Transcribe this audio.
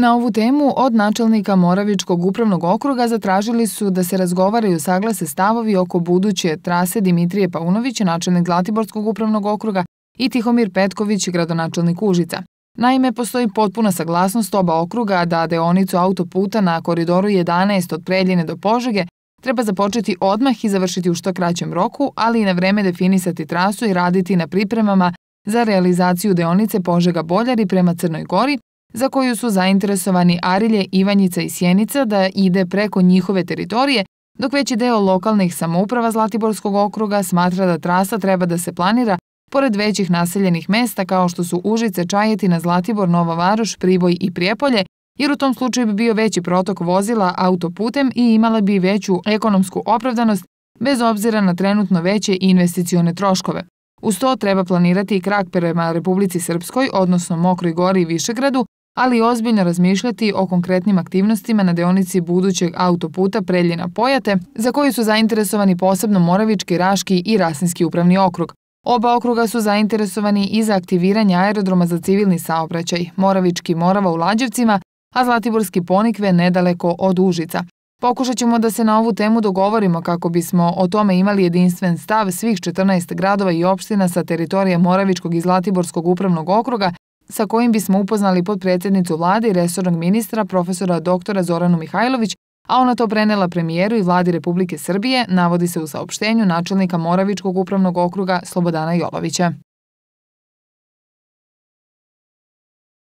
Na ovu temu od načelnika Moravičkog upravnog okruga zatražili su da se razgovaraju saglase stavovi oko buduće trase Dimitrije Paunović, načelnik Zlatiborskog upravnog okruga, i Tihomir Petković, gradonačelnik Užica. Naime, postoji potpuna saglasnost oba okruga da deonicu autoputa na koridoru 11 od Preljine do Požege treba započeti odmah i završiti u što kraćem roku, ali i na vreme definisati trasu i raditi na pripremama za realizaciju deonice Požega-Boljari prema Crnoj Gori, za koju su zainteresovani Arilje, Ivanjica i Sjenica da ide preko njihove teritorije, dok veći deo lokalnih samouprava Zlatiborskog okruga smatra da trasa treba da se planira pored većih naseljenih mesta kao što su Užice, Čajetina, Zlatibor, Nova Varoš, Priboj i Prijepolje, jer u tom slučaju bi bio veći protok vozila autoputem i imala bi veću ekonomsku opravdanost bez obzira na trenutno veće investicione troškove. Uz to treba planirati i krak prema Republici Srpskoj, odnosno Mokroj gori i Višegradu, ali i ozbiljno razmišljati o konkretnim aktivnostima na deonici budućeg autoputa Preljina-Pojate, za koji su zainteresovani posebno Moravički, Raški i Rasinski upravni okrug. Oba okruga su zainteresovani i za aktiviranje aerodroma za civilni saobraćaj, Moravički Morava u Lađevcima, a Zlatiborski Ponikve nedaleko od Užica. Pokušat ćemo da se na ovu temu dogovorimo kako bismo o tome imali jedinstven stav svih 14 gradova i opština sa teritorije Moravičkog i Zlatiborskog upravnog okruga, sa kojim bismo upoznali podpredsednicu vlade i resornog ministra profesora doktora Zoranu Mihajlović, a ona to prenela premijeru i vladi Republike Srbije, navodi se u saopštenju načelnika Moravičkog upravnog okruga Slobodana Jolovića.